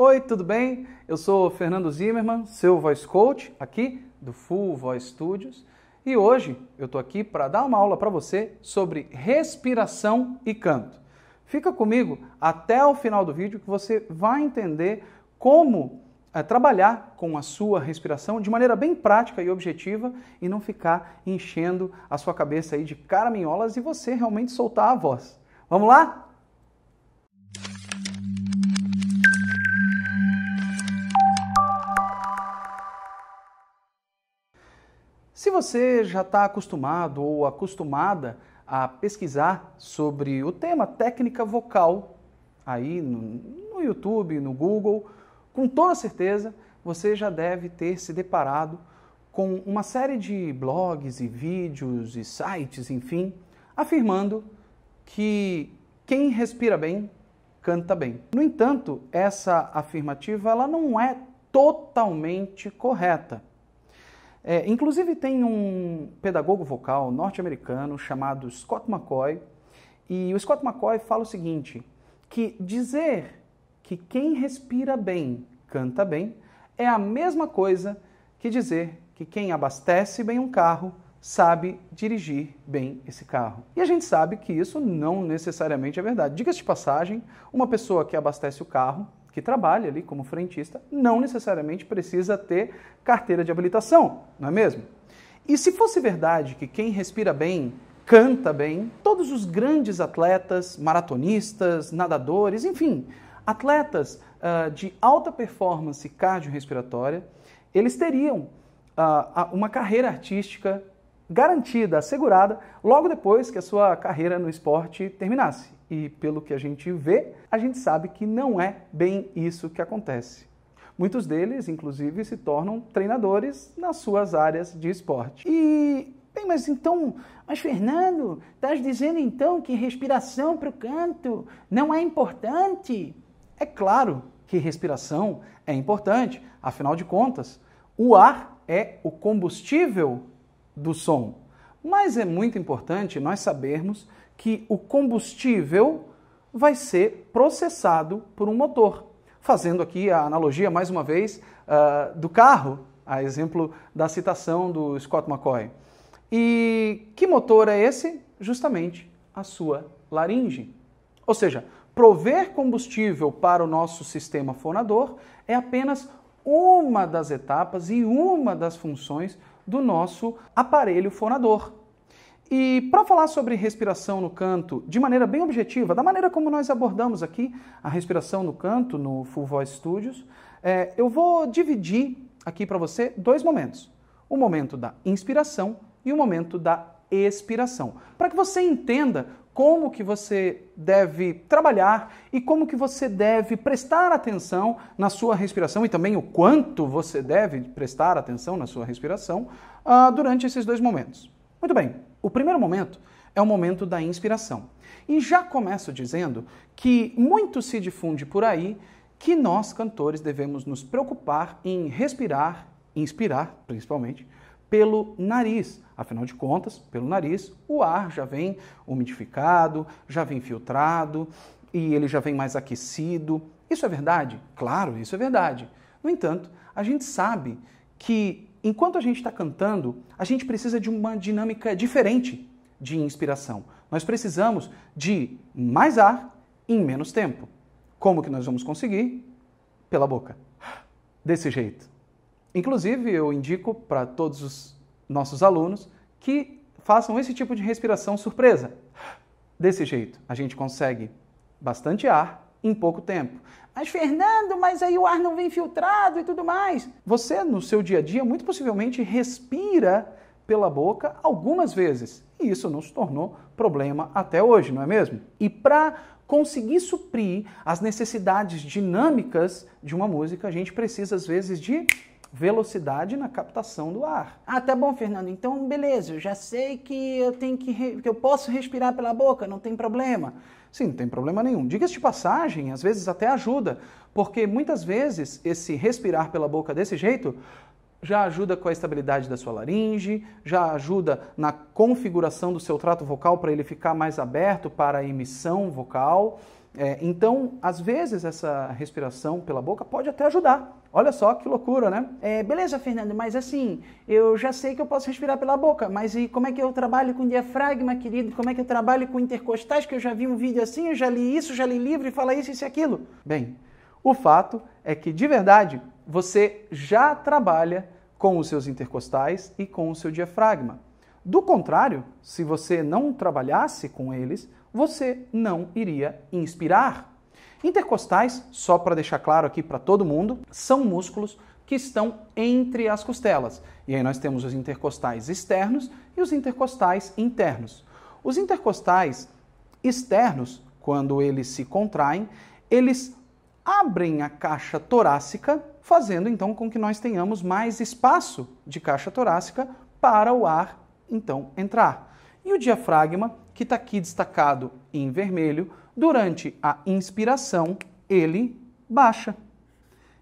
Oi, tudo bem? Eu sou Fernando Zimmerman, seu voice coach aqui do Full Voice Studios, e hoje eu estou aqui para dar uma aula para você sobre respiração e canto. Fica comigo até o final do vídeo que você vai entender como é, trabalhar com a sua respiração de maneira bem prática e objetiva e não ficar enchendo a sua cabeça aí de caraminholas e você realmente soltar a voz. Vamos lá? Se você já está acostumado ou acostumada a pesquisar sobre o tema técnica vocal aí no, no YouTube, no Google, com toda certeza você já deve ter se deparado com uma série de blogs e vídeos e sites, enfim, afirmando que quem respira bem canta bem. No entanto, essa afirmativa ela não é totalmente correta. É, inclusive tem um pedagogo vocal norte-americano chamado Scott McCoy, e o Scott McCoy fala o seguinte, que dizer que quem respira bem canta bem é a mesma coisa que dizer que quem abastece bem um carro sabe dirigir bem esse carro. E a gente sabe que isso não necessariamente é verdade. Diga-se de passagem, uma pessoa que abastece o carro que trabalha ali como frentista não necessariamente precisa ter carteira de habilitação, não é mesmo? E se fosse verdade que quem respira bem canta bem, todos os grandes atletas, maratonistas, nadadores, enfim, atletas uh, de alta performance cardiorrespiratória, eles teriam uh, uma carreira artística garantida, assegurada, logo depois que a sua carreira no esporte terminasse e pelo que a gente vê, a gente sabe que não é bem isso que acontece. Muitos deles, inclusive, se tornam treinadores nas suas áreas de esporte. E Bem, mas então, mas Fernando, estás dizendo então que respiração para o canto não é importante? É claro que respiração é importante, afinal de contas, o ar é o combustível do som. Mas é muito importante nós sabermos que o combustível vai ser processado por um motor. Fazendo aqui a analogia, mais uma vez, uh, do carro, a exemplo da citação do Scott McCoy. E que motor é esse? Justamente a sua laringe. Ou seja, prover combustível para o nosso sistema fonador é apenas uma das etapas e uma das funções do nosso aparelho fonador. E para falar sobre respiração no canto de maneira bem objetiva, da maneira como nós abordamos aqui a respiração no canto no Full Voice Studios, é, eu vou dividir aqui para você dois momentos: o momento da inspiração e o momento da expiração, para que você entenda como que você deve trabalhar e como que você deve prestar atenção na sua respiração e também o quanto você deve prestar atenção na sua respiração uh, durante esses dois momentos. Muito bem, o primeiro momento é o momento da inspiração. E já começo dizendo que muito se difunde por aí que nós, cantores, devemos nos preocupar em respirar, inspirar principalmente, pelo nariz. Afinal de contas, pelo nariz, o ar já vem umidificado, já vem filtrado e ele já vem mais aquecido. Isso é verdade? Claro, isso é verdade. No entanto, a gente sabe que enquanto a gente está cantando, a gente precisa de uma dinâmica diferente de inspiração. Nós precisamos de mais ar em menos tempo. Como que nós vamos conseguir? Pela boca. Desse jeito. Inclusive, eu indico para todos os nossos alunos que façam esse tipo de respiração surpresa. Desse jeito, a gente consegue bastante ar em pouco tempo. Mas, Fernando, mas aí o ar não vem filtrado e tudo mais. Você, no seu dia a dia, muito possivelmente respira pela boca algumas vezes. E isso não se tornou problema até hoje, não é mesmo? E para conseguir suprir as necessidades dinâmicas de uma música, a gente precisa, às vezes, de velocidade na captação do ar. Ah, tá bom, Fernando. Então, beleza, eu já sei que eu tenho que, re... que eu posso respirar pela boca, não tem problema. Sim, não tem problema nenhum. Diga-se de passagem, às vezes até ajuda, porque muitas vezes esse respirar pela boca desse jeito já ajuda com a estabilidade da sua laringe, já ajuda na configuração do seu trato vocal para ele ficar mais aberto para a emissão vocal. É, então, às vezes, essa respiração pela boca pode até ajudar. Olha só que loucura, né? É, beleza, Fernando, mas assim, eu já sei que eu posso respirar pela boca, mas e como é que eu trabalho com diafragma, querido? Como é que eu trabalho com intercostais? Que eu já vi um vídeo assim, eu já li isso, já li livro e fala isso, isso e aquilo. Bem, o fato é que, de verdade, você já trabalha com os seus intercostais e com o seu diafragma. Do contrário, se você não trabalhasse com eles, você não iria inspirar. Intercostais, só para deixar claro aqui para todo mundo, são músculos que estão entre as costelas. E aí nós temos os intercostais externos e os intercostais internos. Os intercostais externos, quando eles se contraem, eles abrem a caixa torácica, fazendo então com que nós tenhamos mais espaço de caixa torácica para o ar então entrar. E o diafragma que está aqui destacado em vermelho, durante a inspiração, ele baixa.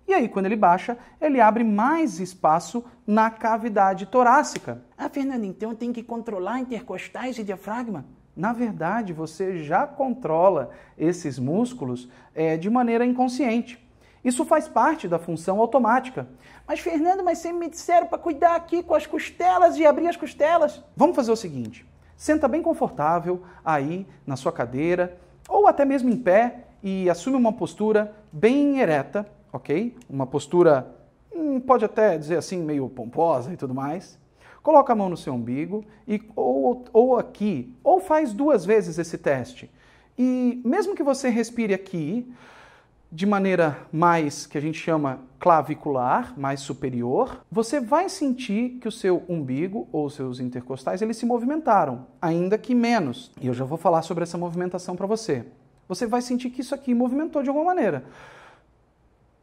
E aí, quando ele baixa, ele abre mais espaço na cavidade torácica. Ah, Fernando, então eu tenho que controlar intercostais e diafragma? Na verdade, você já controla esses músculos é, de maneira inconsciente. Isso faz parte da função automática. Mas, Fernando, mas você me disseram para cuidar aqui com as costelas e abrir as costelas. Vamos fazer o seguinte: Senta bem confortável aí na sua cadeira ou até mesmo em pé e assume uma postura bem ereta, ok? Uma postura, hum, pode até dizer assim, meio pomposa e tudo mais. Coloca a mão no seu umbigo e ou, ou aqui, ou faz duas vezes esse teste. E mesmo que você respire aqui, de maneira mais que a gente chama clavicular, mais superior, você vai sentir que o seu umbigo ou seus intercostais eles se movimentaram, ainda que menos. E eu já vou falar sobre essa movimentação para você. Você vai sentir que isso aqui movimentou de alguma maneira.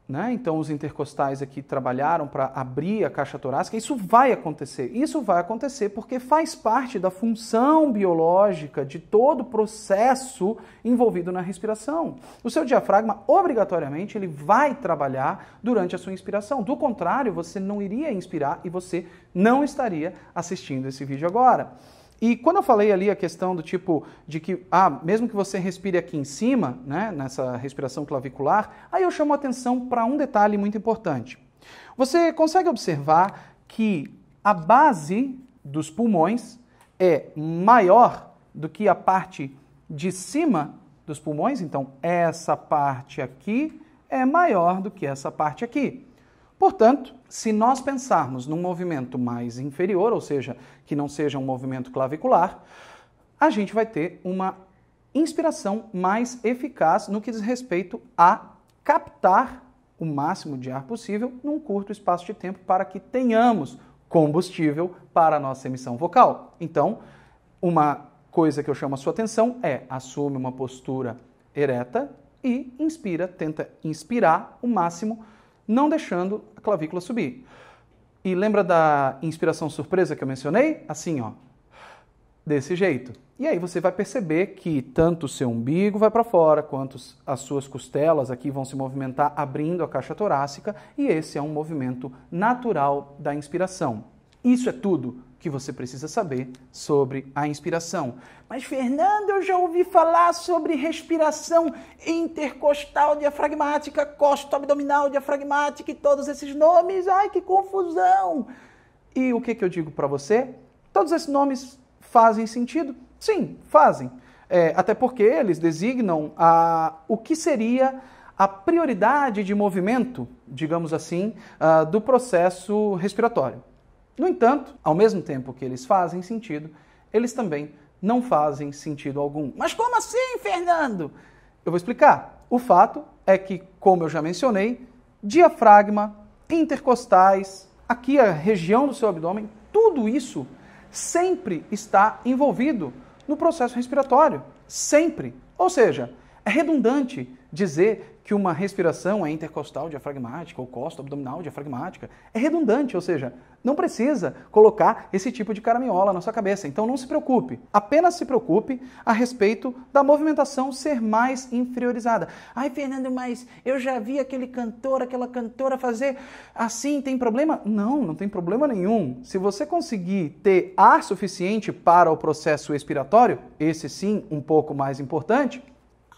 Né? Então, os intercostais aqui trabalharam para abrir a caixa torácica. Isso vai acontecer. Isso vai acontecer porque faz parte da função biológica de todo o processo envolvido na respiração. O seu diafragma, obrigatoriamente, ele vai trabalhar durante a sua inspiração. Do contrário, você não iria inspirar e você não estaria assistindo esse vídeo agora. E quando eu falei ali a questão do tipo de que, ah, mesmo que você respire aqui em cima, né, nessa respiração clavicular, aí eu chamo a atenção para um detalhe muito importante. Você consegue observar que a base dos pulmões é maior do que a parte de cima dos pulmões, então essa parte aqui é maior do que essa parte aqui. Portanto, se nós pensarmos num movimento mais inferior, ou seja, que não seja um movimento clavicular, a gente vai ter uma inspiração mais eficaz no que diz respeito a captar o máximo de ar possível num curto espaço de tempo para que tenhamos combustível para a nossa emissão vocal. Então, uma coisa que eu chamo a sua atenção é assume uma postura ereta e inspira, tenta inspirar o máximo possível não deixando a clavícula subir. E lembra da inspiração surpresa que eu mencionei? Assim, ó. Desse jeito. E aí você vai perceber que tanto o seu umbigo vai para fora, quanto as suas costelas aqui vão se movimentar abrindo a caixa torácica, e esse é um movimento natural da inspiração. Isso é tudo que você precisa saber sobre a inspiração. Mas, Fernando, eu já ouvi falar sobre respiração intercostal diafragmática, costo-abdominal diafragmática e todos esses nomes. Ai, que confusão! E o que, que eu digo para você? Todos esses nomes fazem sentido? Sim, fazem. É, até porque eles designam a, o que seria a prioridade de movimento, digamos assim, ah, do processo respiratório. No entanto, ao mesmo tempo que eles fazem sentido, eles também não fazem sentido algum. Mas como assim, Fernando? Eu vou explicar. O fato é que, como eu já mencionei, diafragma, intercostais, aqui a região do seu abdômen, tudo isso sempre está envolvido no processo respiratório. Sempre. Ou seja, é redundante dizer que uma respiração é intercostal diafragmática ou costa abdominal diafragmática. É redundante, ou seja, não precisa colocar esse tipo de caraminhola na sua cabeça. Então não se preocupe. Apenas se preocupe a respeito da movimentação ser mais inferiorizada. Ai, Fernando, mas eu já vi aquele cantor, aquela cantora fazer assim, tem problema? Não, não tem problema nenhum. Se você conseguir ter ar suficiente para o processo expiratório, esse sim, um pouco mais importante,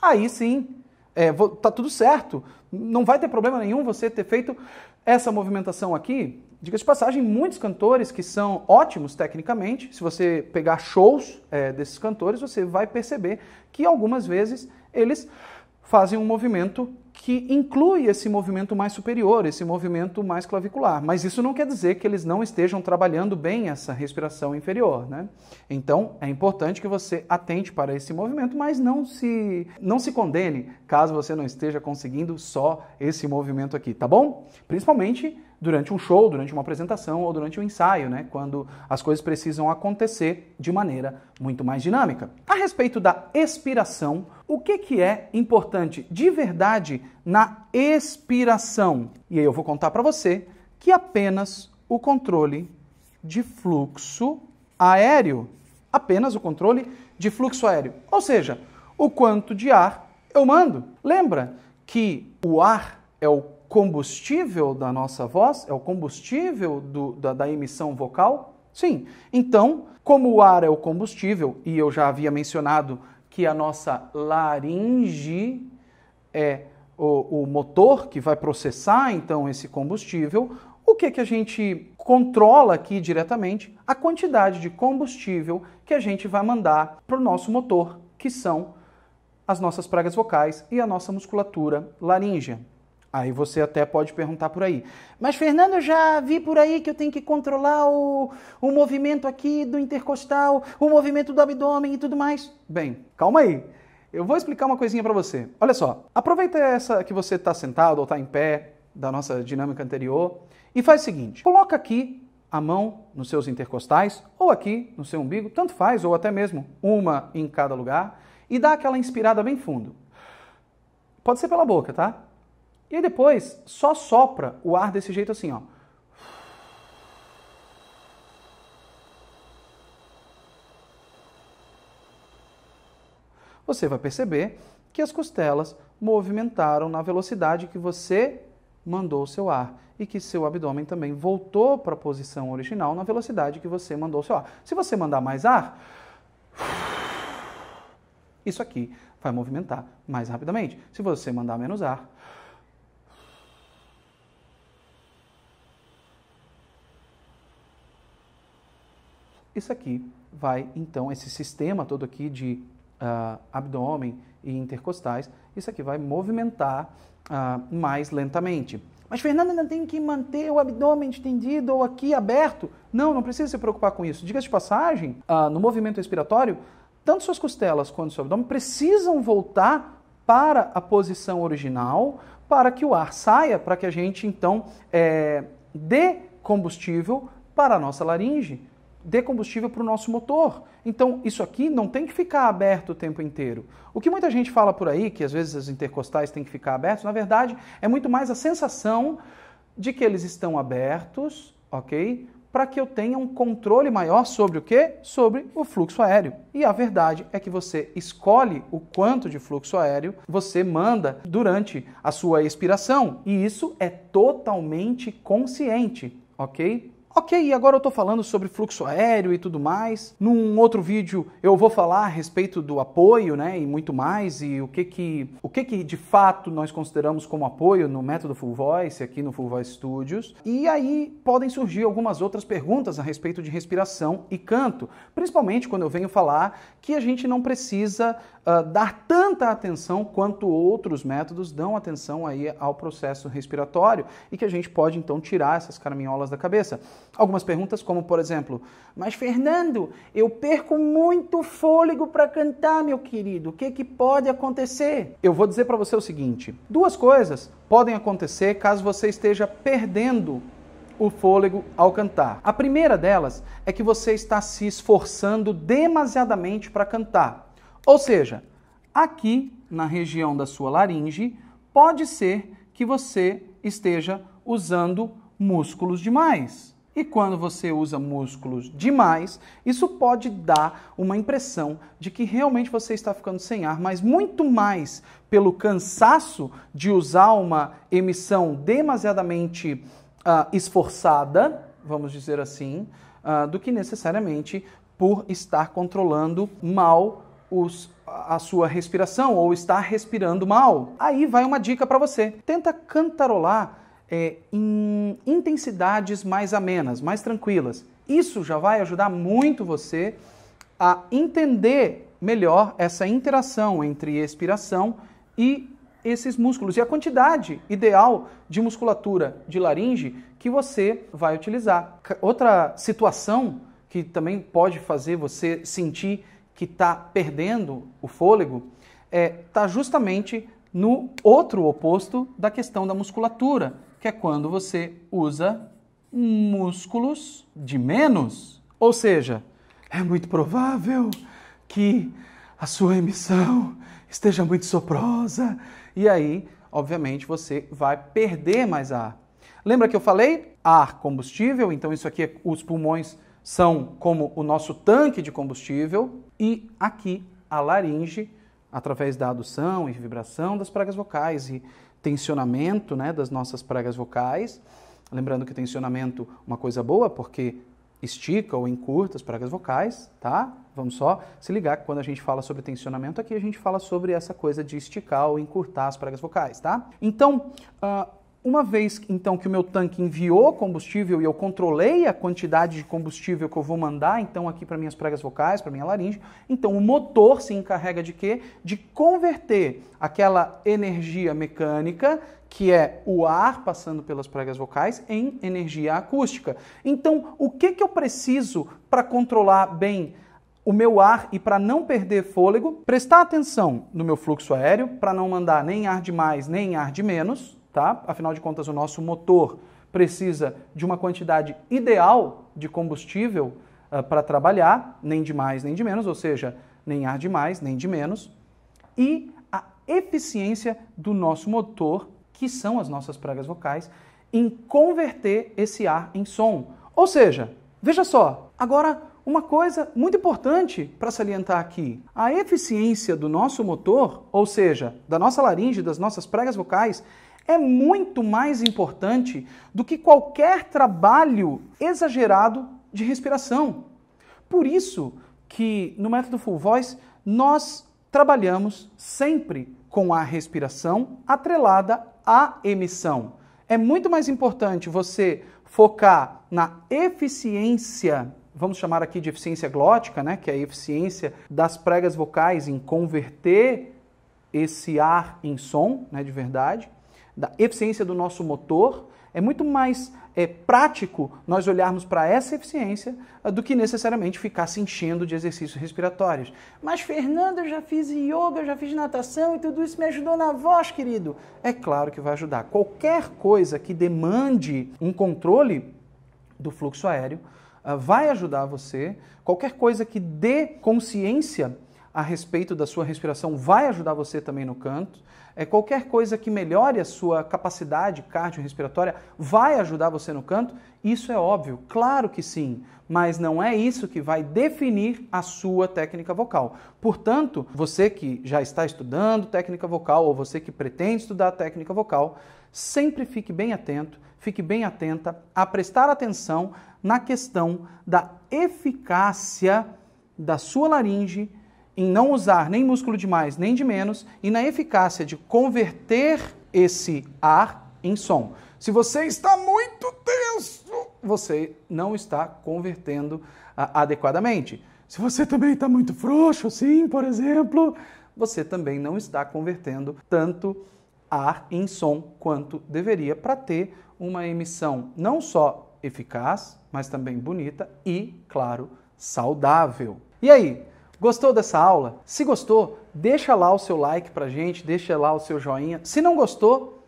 aí sim é, tá tudo certo, não vai ter problema nenhum você ter feito essa movimentação aqui. Diga de passagem, muitos cantores que são ótimos tecnicamente, se você pegar shows é, desses cantores, você vai perceber que algumas vezes eles fazem um movimento que inclui esse movimento mais superior, esse movimento mais clavicular. Mas isso não quer dizer que eles não estejam trabalhando bem essa respiração inferior, né? Então é importante que você atente para esse movimento, mas não se não se condene caso você não esteja conseguindo só esse movimento aqui, tá bom? Principalmente durante um show, durante uma apresentação ou durante um ensaio, né? Quando as coisas precisam acontecer de maneira muito mais dinâmica. A respeito da expiração, o que, que é importante de verdade na expiração? E aí eu vou contar para você que apenas o controle de fluxo aéreo, apenas o controle de fluxo aéreo, ou seja, o quanto de ar eu mando. Lembra que o ar é o combustível da nossa voz? É o combustível do, da, da emissão vocal? Sim. Então, como o ar é o combustível, e eu já havia mencionado que a nossa laringe é o, o, motor que vai processar então esse combustível, o que, que a gente controla aqui diretamente? A quantidade de combustível que a gente vai mandar para o nosso motor, que são as nossas pragas vocais e a nossa musculatura laríngea. Aí você até pode perguntar por aí. Mas, Fernando, eu já vi por aí que eu tenho que controlar o, o movimento aqui do intercostal, o movimento do abdômen e tudo mais. Bem, calma aí. Eu vou explicar uma coisinha para você. Olha só, aproveita essa que você está sentado ou está em pé da nossa dinâmica anterior e faz o seguinte: coloca aqui a mão nos seus intercostais ou aqui no seu umbigo, tanto faz, ou até mesmo uma em cada lugar, e dá aquela inspirada bem fundo. Pode ser pela boca, tá? E aí depois só sopra o ar desse jeito assim, ó. Você vai perceber que as costelas movimentaram na velocidade que você mandou o seu ar e que seu abdômen também voltou para a posição original na velocidade que você mandou o seu ar. Se você mandar mais ar, isso aqui vai movimentar mais rapidamente. Se você mandar menos ar, isso aqui vai, então, esse sistema todo aqui de uh, abdômen e intercostais, isso aqui vai movimentar uh, mais lentamente. Mas, Fernanda, ainda tem que manter o abdômen estendido ou aqui aberto? Não, não precisa se preocupar com isso. diga de passagem, uh, no movimento respiratório, tanto suas costelas quanto seu abdômen precisam voltar para a posição original para que o ar saia, para que a gente, então, é, dê combustível para a nossa laringe dê combustível para o nosso motor. Então, isso aqui não tem que ficar aberto o tempo inteiro. O que muita gente fala por aí, que às vezes as intercostais têm que ficar abertas, na verdade, é muito mais a sensação de que eles estão abertos, ok? Para que eu tenha um controle maior sobre o que? Sobre o fluxo aéreo. E a verdade é que você escolhe o quanto de fluxo aéreo você manda durante a sua expiração. E isso é totalmente consciente, ok? Ok, agora eu estou falando sobre fluxo aéreo e tudo mais. Num outro vídeo eu vou falar a respeito do apoio, né, e muito mais e o que que o que que de fato nós consideramos como apoio no método Full Voice aqui no Full Voice Studios. E aí podem surgir algumas outras perguntas a respeito de respiração e canto, principalmente quando eu venho falar que a gente não precisa ah, dar tanta atenção quanto outros métodos dão atenção aí ao processo respiratório e que a gente pode então tirar essas caraminholas da cabeça. Algumas perguntas, como por exemplo, mas Fernando, eu perco muito fôlego para cantar, meu querido, o que, que pode acontecer? Eu vou dizer para você o seguinte: duas coisas podem acontecer caso você esteja perdendo o fôlego ao cantar. A primeira delas é que você está se esforçando demasiadamente para cantar. Ou seja, aqui na região da sua laringe, pode ser que você esteja usando músculos demais. E quando você usa músculos demais, isso pode dar uma impressão de que realmente você está ficando sem ar, mas muito mais pelo cansaço de usar uma emissão demasiadamente uh, esforçada, vamos dizer assim, uh, do que necessariamente por estar controlando mal os, a sua respiração ou está respirando mal. Aí vai uma dica para você. Tenta cantarolar é, em intensidades mais amenas, mais tranquilas. Isso já vai ajudar muito você a entender melhor essa interação entre expiração e esses músculos e a quantidade ideal de musculatura de laringe que você vai utilizar. Outra situação que também pode fazer você sentir que está perdendo o fôlego está é, tá justamente no outro oposto da questão da musculatura, que é quando você usa músculos de menos. Ou seja, é muito provável que a sua emissão esteja muito soprosa e aí, obviamente, você vai perder mais ar. Lembra que eu falei? Ar combustível, então isso aqui é os pulmões são como o nosso tanque de combustível e aqui a laringe, através da adução e vibração das pregas vocais e tensionamento né, das nossas pregas vocais. Lembrando que tensionamento é uma coisa boa porque estica ou encurta as pregas vocais, tá? Vamos só se ligar que quando a gente fala sobre tensionamento aqui, a gente fala sobre essa coisa de esticar ou encurtar as pregas vocais, tá? Então, uh, uma vez então que o meu tanque enviou combustível e eu controlei a quantidade de combustível que eu vou mandar então aqui para minhas pregas vocais, para minha laringe, então o motor se encarrega de quê? De converter aquela energia mecânica, que é o ar passando pelas pregas vocais, em energia acústica. Então, o que que eu preciso para controlar bem o meu ar e para não perder fôlego, prestar atenção no meu fluxo aéreo, para não mandar nem ar de mais nem ar de menos, tá? Afinal de contas, o nosso motor precisa de uma quantidade ideal de combustível uh, ah, para trabalhar, nem de mais nem de menos, ou seja, nem ar de mais nem de menos, e a eficiência do nosso motor, que são as nossas pregas vocais, em converter esse ar em som. Ou seja, veja só, agora uma coisa muito importante para salientar aqui: a eficiência do nosso motor, ou seja, da nossa laringe, das nossas pregas vocais, é muito mais importante do que qualquer trabalho exagerado de respiração. Por isso que no método Full Voice nós trabalhamos sempre com a respiração atrelada à emissão. É muito mais importante você focar na eficiência vamos chamar aqui de eficiência glótica, né, que é a eficiência das pregas vocais em converter esse ar em som, né, de verdade, da eficiência do nosso motor, é muito mais é, prático nós olharmos para essa eficiência ah, do que necessariamente ficar se enchendo de exercícios respiratórios. Mas, Fernando, eu já fiz yoga, eu já fiz natação e tudo isso me ajudou na voz, querido. É claro que vai ajudar. Qualquer coisa que demande um controle do fluxo aéreo ah, vai ajudar você. Qualquer coisa que dê consciência a respeito da sua respiração vai ajudar você também no canto. É, qualquer coisa que melhore a sua capacidade cardiorrespiratória vai ajudar você no canto. Isso é óbvio, claro que sim, mas não é isso que vai definir a sua técnica vocal. Portanto, você que já está estudando técnica vocal ou você que pretende estudar técnica vocal, sempre fique bem atento, fique bem atenta a prestar atenção na questão da eficácia da sua laringe em não usar nem músculo de mais nem de menos e na eficácia de converter esse ar em som. Se você está muito tenso, você não está convertendo ah, adequadamente. Se você também está muito frouxo, assim, por exemplo, você também não está convertendo tanto ar em som quanto deveria para ter uma emissão não só eficaz, mas também bonita e, claro, saudável. E aí, Gostou dessa aula? Se gostou, deixa lá o seu like pra gente, deixa lá o seu joinha. Se não gostou,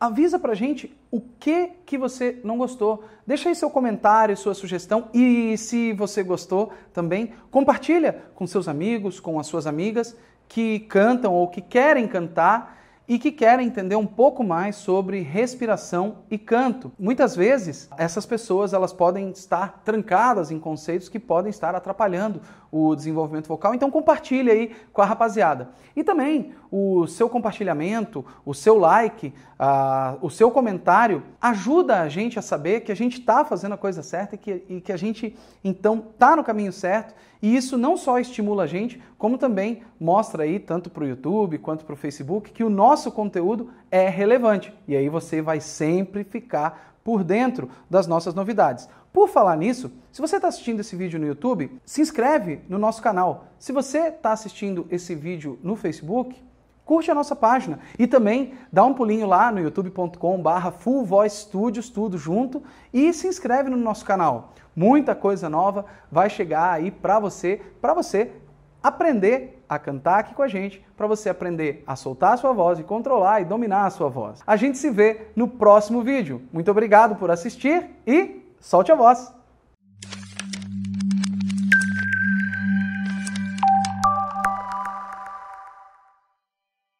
avisa pra gente o que que você não gostou. Deixa aí seu comentário, sua sugestão e se você gostou também, compartilha com seus amigos, com as suas amigas que cantam ou que querem cantar e que querem entender um pouco mais sobre respiração e canto. Muitas vezes, essas pessoas elas podem estar trancadas em conceitos que podem estar atrapalhando o desenvolvimento vocal. Então compartilhe aí com a rapaziada. E também o seu compartilhamento, o seu like, a, o seu comentário ajuda a gente a saber que a gente está fazendo a coisa certa e que, e que a gente então está no caminho certo. E isso não só estimula a gente, como também mostra aí tanto para o YouTube quanto para o Facebook que o nosso conteúdo é relevante. E aí você vai sempre ficar por dentro das nossas novidades. Por falar nisso, se você está assistindo esse vídeo no YouTube, se inscreve no nosso canal. Se você está assistindo esse vídeo no Facebook, curte a nossa página e também dá um pulinho lá no youtube.com/barra Full Voice Studios, tudo junto, e se inscreve no nosso canal. Muita coisa nova vai chegar aí para você, para você aprender a cantar aqui com a gente para você aprender a soltar a sua voz e controlar e dominar a sua voz. A gente se vê no próximo vídeo. Muito obrigado por assistir e solte a voz!